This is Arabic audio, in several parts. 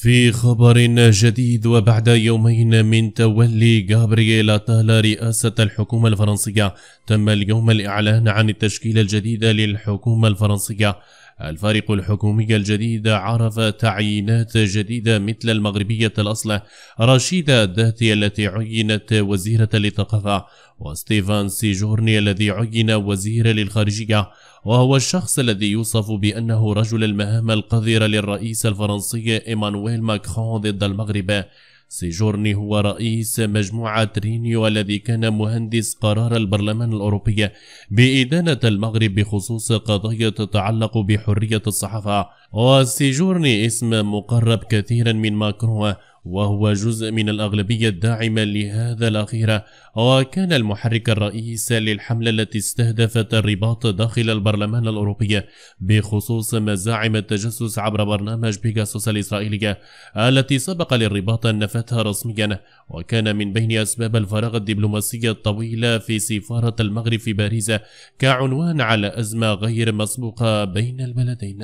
في خبر جديد وبعد يومين من تولي غابرييل أتالا رئاسة الحكومة الفرنسية تم اليوم الإعلان عن التشكيل الجديد للحكومة الفرنسية الفريق الحكومي الجديد عرف تعيينات جديدة مثل المغربية الأصلة رشيدة الداتي التي عينت وزيرة للثقافة وستيفان سيجورني الذي عين وزير للخارجية وهو الشخص الذي يوصف بأنه رجل المهام القذرة للرئيس الفرنسي إيمانويل ماكرون ضد المغرب سيجورني هو رئيس مجموعة رينيو الذي كان مهندس قرار البرلمان الأوروبي بإدانة المغرب بخصوص قضية تتعلق بحرية الصحافة وسيجورني اسم مقرب كثيرا من ماكرون وهو جزء من الأغلبية الداعمة لهذا الأخيرة وكان المحرك الرئيس للحملة التي استهدفت الرباط داخل البرلمان الأوروبي بخصوص مزاعم التجسس عبر برنامج بيغاسوس الإسرائيلية التي سبق للرباط أن نفتها رسميا وكان من بين أسباب الفراغ الدبلوماسي الطويل في سفارة المغرب في باريس كعنوان على أزمة غير مسبوقة بين البلدين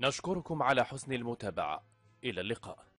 نشكركم على حسن المتابعة إلى اللقاء